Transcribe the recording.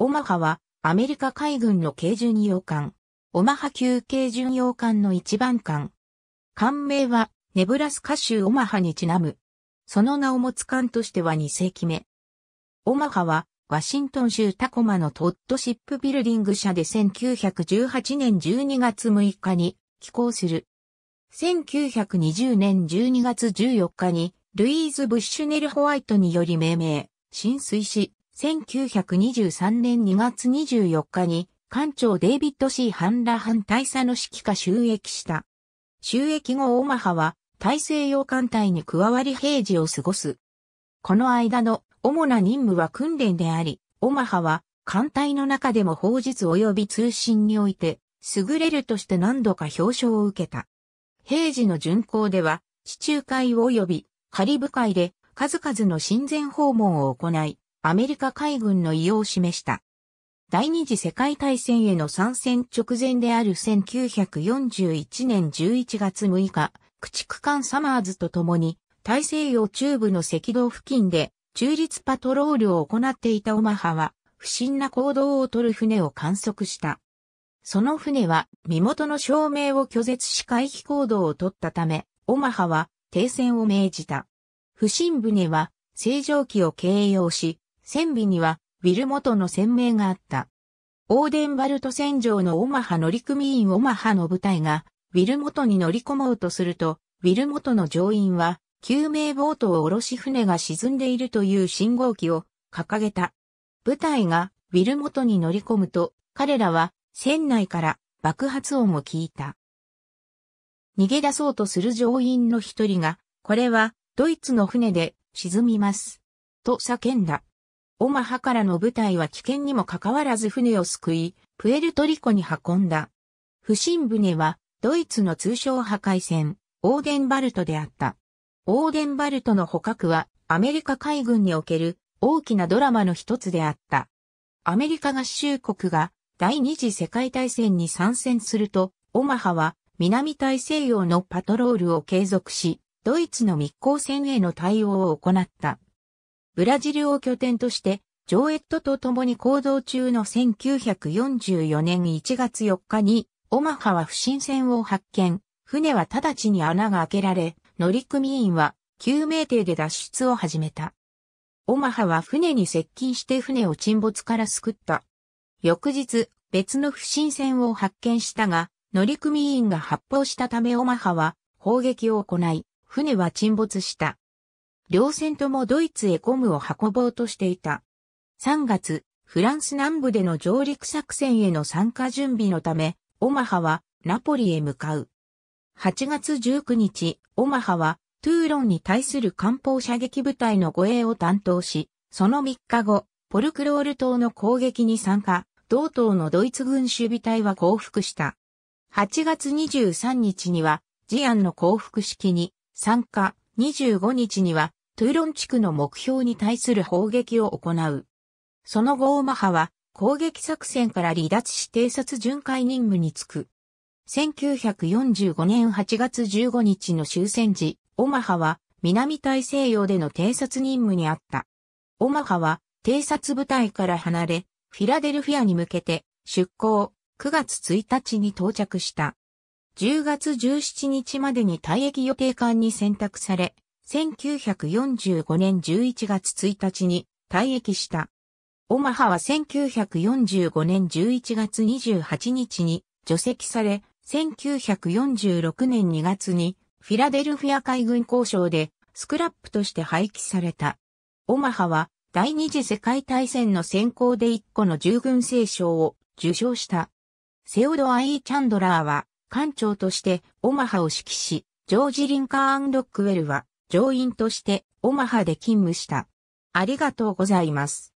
オマハはアメリカ海軍の軽巡洋艦。オマハ級軽巡洋艦の一番艦。艦名はネブラスカ州オマハにちなむ。その名を持つ艦としては2世紀目。オマハはワシントン州タコマのトッドシップビルディング社で1918年12月6日に寄港する。1920年12月14日にルイーズ・ブッシュネル・ホワイトにより命名、浸水し、1923年2月24日に、艦長デイビッド C. ハンラハン大佐の指揮下収益した。収益後オマハは、大西洋艦隊に加わり平時を過ごす。この間の主な任務は訓練であり、オマハは艦隊の中でも法術及び通信において、優れるとして何度か表彰を受けた。平時の巡航では、地中海及びカリブ海で数々の親善訪問を行い、アメリカ海軍の異様を示した。第二次世界大戦への参戦直前である1941年11月6日、駆逐艦サマーズと共に、大西洋中部の赤道付近で中立パトロールを行っていたオマハは、不審な行動を取る船を観測した。その船は身元の証明を拒絶し回避行動を取ったため、オマハは停戦を命じた。不審船は正常期を形容し、船尾には、ウィルモトの鮮明があった。オーデンバルト戦場のオマハ乗組員オマハの部隊が、ウィルモトに乗り込もうとすると、ウィルモトの乗員は、救命ボートを下ろし船が沈んでいるという信号機を掲げた。部隊がウィルモトに乗り込むと、彼らは船内から爆発音を聞いた。逃げ出そうとする乗員の一人が、これはドイツの船で沈みます。と叫んだ。オマハからの部隊は危険にもかかわらず船を救い、プエルトリコに運んだ。不審船は、ドイツの通商破壊船、オーデンバルトであった。オーデンバルトの捕獲は、アメリカ海軍における大きなドラマの一つであった。アメリカ合衆国が第二次世界大戦に参戦すると、オマハは南大西洋のパトロールを継続し、ドイツの密航船への対応を行った。ブラジルを拠点として、ジョーエットと共に行動中の1944年1月4日に、オマハは不審船を発見、船は直ちに穴が開けられ、乗組員は救命艇で脱出を始めた。オマハは船に接近して船を沈没から救った。翌日、別の不審船を発見したが、乗組員が発砲したためオマハは砲撃を行い、船は沈没した。両船ともドイツへゴムを運ぼうとしていた。3月、フランス南部での上陸作戦への参加準備のため、オマハはナポリへ向かう。8月19日、オマハはトゥーロンに対する艦砲射撃部隊の護衛を担当し、その3日後、ポルクロール島の攻撃に参加、同島のドイツ軍守備隊は降伏した。8月23日には、アンの降伏式に参加、25日にはトゥーロン地区の目標に対する砲撃を行う。その後オマハは攻撃作戦から離脱し偵察巡回任務に就く。1945年8月15日の終戦時、オマハは南大西洋での偵察任務にあった。オマハは偵察部隊から離れ、フィラデルフィアに向けて出港、9月1日に到着した。10月17日までに退役予定艦に選択され、1945年11月1日に退役した。オマハは1945年11月28日に除籍され、1946年2月にフィラデルフィア海軍交渉でスクラップとして廃棄された。オマハは第二次世界大戦の先行で1個の従軍聖賞を受賞した。セオド・アイ・チャンドラーは艦長としてオマハを指揮し、ジョージ・リンカーン・ロックウェルは乗員としてオマハで勤務した。ありがとうございます。